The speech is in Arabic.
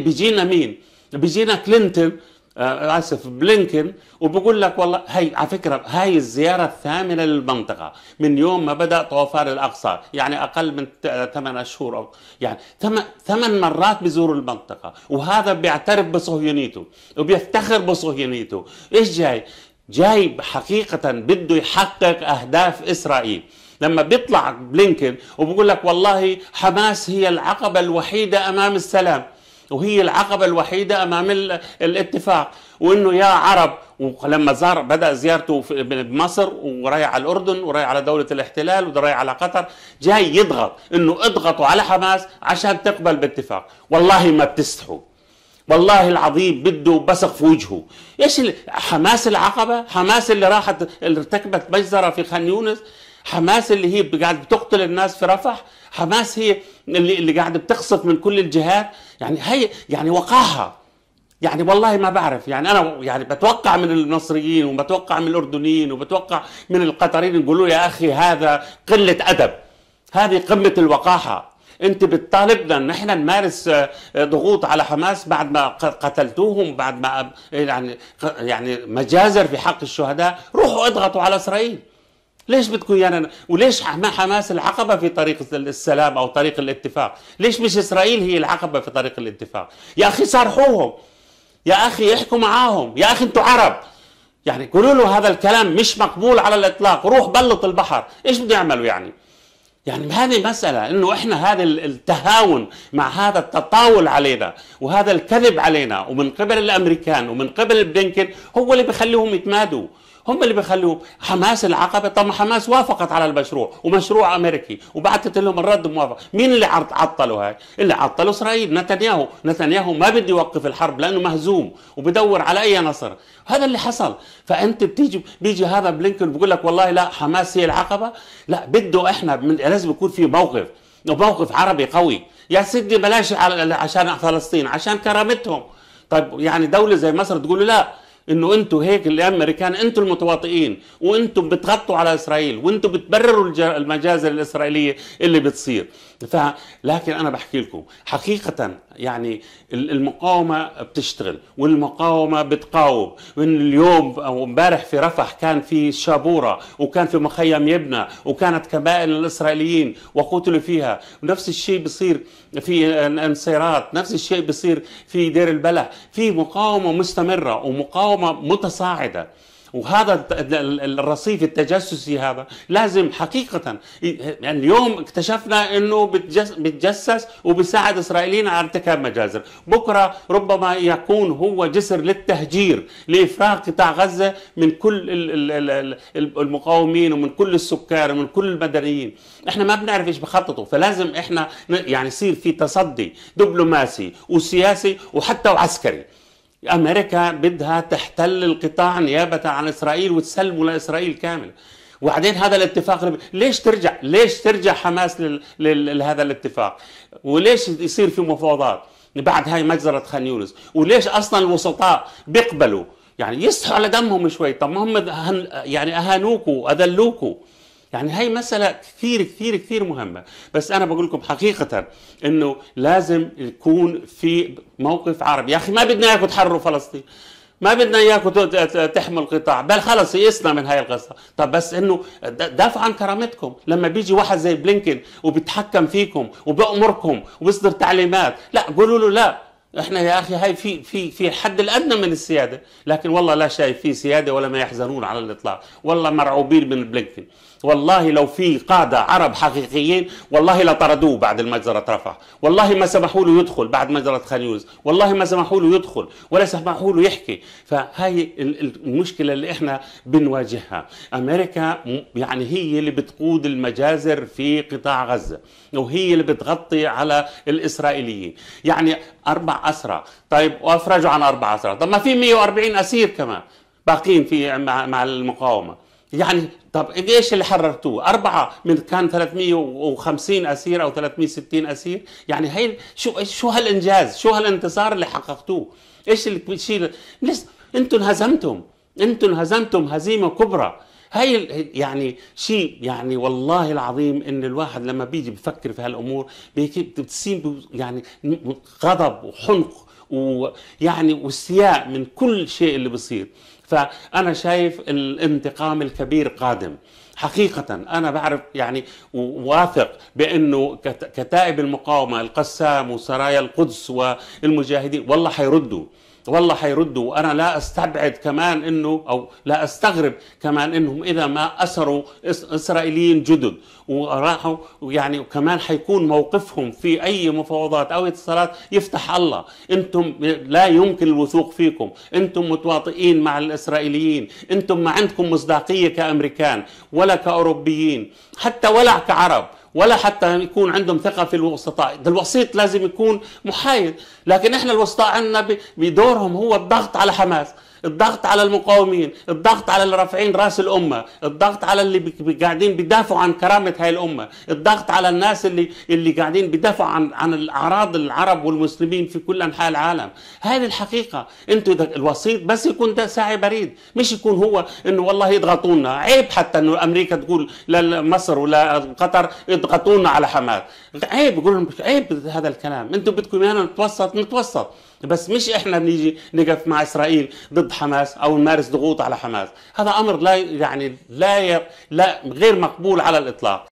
بيجينا مين؟ بيجينا كلينتون آه اسف بلينكن وبقول لك والله هي على فكره هاي الزياره الثامنه للمنطقه من يوم ما بدا طوفان الاقصى يعني اقل من آه، ثمان شهور او يعني ثمان مرات بزور المنطقه وهذا بيعترف بصهيونيته وبيفتخر بصهيونيته ايش جاي؟ جاي حقيقه بده يحقق اهداف اسرائيل لما بيطلع بلينكن وبقول لك والله حماس هي العقبه الوحيده امام السلام وهي العقبة الوحيدة أمام الاتفاق وإنه يا عرب ولما زار بدأ زيارته بمصر ورايح على الأردن ورايح على دولة الاحتلال ورايح على قطر جاي يضغط إنه اضغطوا على حماس عشان تقبل باتفاق والله ما بتستحوا والله العظيم بده بسخ في وجهه ايش حماس العقبه حماس اللي راحت ارتكبت مجزره في خان يونس حماس اللي هي قاعد بتقتل الناس في رفح حماس هي اللي, اللي قاعد بتقصف من كل الجهات يعني هي يعني وقاحه يعني والله ما بعرف يعني انا يعني بتوقع من المصريين وبتوقع من الاردنيين وبتوقع من القطريين يقولوا يا اخي هذا قله ادب هذه قمه الوقاحه انت بتطالبنا ان احنا نمارس آه، ضغوط على حماس بعد ما قتلتوهم بعد ما يعني يعني مجازر في حق الشهداء روحوا اضغطوا على اسرائيل ليش بدكم ايانا يعني وليش حماس العقبه في طريق السلام او طريق الاتفاق؟ ليش مش اسرائيل هي العقبه في طريق الاتفاق؟ يا اخي صارحوهم يا اخي احكوا معاهم، يا اخي انتم عرب يعني قولوا له هذا الكلام مش مقبول على الاطلاق، روح بلط البحر، ايش بده يعملوا يعني؟ يعني هذه مسألة انه احنا هذا التهاون مع هذا التطاول علينا وهذا الكذب علينا ومن قبل الامريكان ومن قبل بلينكن هو اللي بخليهم يتمادوا هم اللي بيخلوا حماس العقبه طب حماس وافقت على المشروع ومشروع امريكي وبعتت لهم الرد موافق مين اللي عطلوا هاي اللي عطلوا اسرائيل نتنياهو نتنياهو ما بده يوقف الحرب لانه مهزوم وبدور على اي نصر هذا اللي حصل فانت بتيجي بيجي هذا بلينكن بيقول لك والله لا حماس هي العقبه لا بده احنا لازم يكون في موقف موقف عربي قوي يا سيدي بلاش عشان فلسطين عشان كرامتهم طيب يعني دولة زي مصر تقول له لا انه انتوا هيك الامريكان انتوا المتواطئين وانتوا بتغطوا على اسرائيل وانتوا بتبرروا المجازر الاسرائيليه اللي بتصير ف لكن انا بحكي لكم حقيقه يعني المقاومه بتشتغل والمقاومه بتقاوم من اليوم او امبارح في رفح كان في شابوره وكان في مخيم يبنى وكانت كبائن الاسرائيليين وقتلوا فيها ونفس الشيء بصير في نصيرات نفس الشيء بصير في دير البلح في مقاومه مستمره ومقاومه مقاومه متصاعده وهذا الرصيف التجسسي هذا لازم حقيقة يعني اليوم اكتشفنا انه بتجسس وبيساعد اسرائيليين على ارتكاب مجازر بكرة ربما يكون هو جسر للتهجير لإفراغ قطاع غزة من كل المقاومين ومن كل السكان ومن كل المدنيين احنا ما بنعرف ايش بخططوا فلازم احنا يعني يصير في تصدي دبلوماسي وسياسي وحتى وعسكري امريكا بدها تحتل القطاع نيابه عن اسرائيل وتسلمه لاسرائيل كامل وبعدين هذا الاتفاق ليش ترجع ليش ترجع حماس لهذا الاتفاق وليش يصير في مفاوضات بعد هاي مجزرة خان يونس وليش اصلا الوسطاء بيقبلوا يعني يصحوا على دمهم شوي طب ما هم يعني اهانوكوا اذلوكوا يعني هي مسألة كثير كثير كثير مهمة بس أنا بقول لكم حقيقة أنه لازم يكون في موقف عربي يا أخي ما بدنا إياكم تحرروا فلسطين ما بدنا اياكم تحمل قطاع بل خلص يئسنا من هاي القصه طب بس انه دافع عن كرامتكم لما بيجي واحد زي بلينكن وبيتحكم فيكم وبأمركم وبيصدر تعليمات لا قولوا له لا احنا يا اخي هاي في في في الحد الادنى من السياده لكن والله لا شايف في سياده ولا ما يحزنون على الاطلاق والله مرعوبين من بلينكن والله لو في قادة عرب حقيقيين والله لطردوه بعد المجزرة رفح والله ما سمحوا له يدخل بعد مجزرة خانيوز والله ما سمحوا له يدخل ولا سمحوا له يحكي فهاي المشكلة اللي احنا بنواجهها أمريكا يعني هي اللي بتقود المجازر في قطاع غزة وهي اللي بتغطي على الإسرائيليين يعني أربع أسرى طيب وأفرجوا عن أربع أسرى طب ما في 140 أسير كمان باقين في مع المقاومة يعني طب ايش اللي حررتوه؟ أربعة من كان 350 أسير أو 360 أسير، يعني هي شو شو هالإنجاز؟ شو هالانتصار اللي حققتوه؟ ايش الشيء لسه انتم انهزمتم، انتم انهزمتم هزيمة كبرى، هاي يعني شيء يعني والله العظيم ان الواحد لما بيجي بفكر في هالامور بتصير يعني غضب وحنق ويعني واستياء من كل شيء اللي بصير فأنا شايف الانتقام الكبير قادم حقيقة أنا بعرف يعني واثق بأنه كتائب المقاومة القسام وسرايا القدس والمجاهدين والله حيردوا والله حيردوا وانا لا استبعد كمان انه او لا استغرب كمان انهم اذا ما اسروا اسرائيليين جدد وراحوا يعني وكمان حيكون موقفهم في اي مفاوضات او اتصالات يفتح الله انتم لا يمكن الوثوق فيكم انتم متواطئين مع الاسرائيليين انتم ما عندكم مصداقيه كامريكان ولا كاوروبيين حتى ولا كعرب ولا حتى يكون عندهم ثقه في الوسطاء ده الوسيط لازم يكون محايد لكن احنا الوسطاء عندنا بدورهم هو الضغط على حماس الضغط على المقاومين الضغط على اللي رافعين راس الامه الضغط على اللي قاعدين بيدافعوا عن كرامه هاي الامه الضغط على الناس اللي اللي قاعدين بيدافعوا عن عن الاعراض العرب والمسلمين في كل انحاء العالم هذه الحقيقه انتوا الوسيط بس يكون ده ساعي بريد مش يكون هو انه والله يضغطونا عيب حتى انه امريكا تقول لمصر ولا قطر اضغطونا على حماس عيب يقول لهم عيب هذا الكلام انتوا بدكم ايانا نتوسط نتوسط بس مش احنا بنيجي نقف مع اسرائيل ضد حماس او نمارس ضغوط على حماس هذا امر لا يعني لا لا غير مقبول على الاطلاق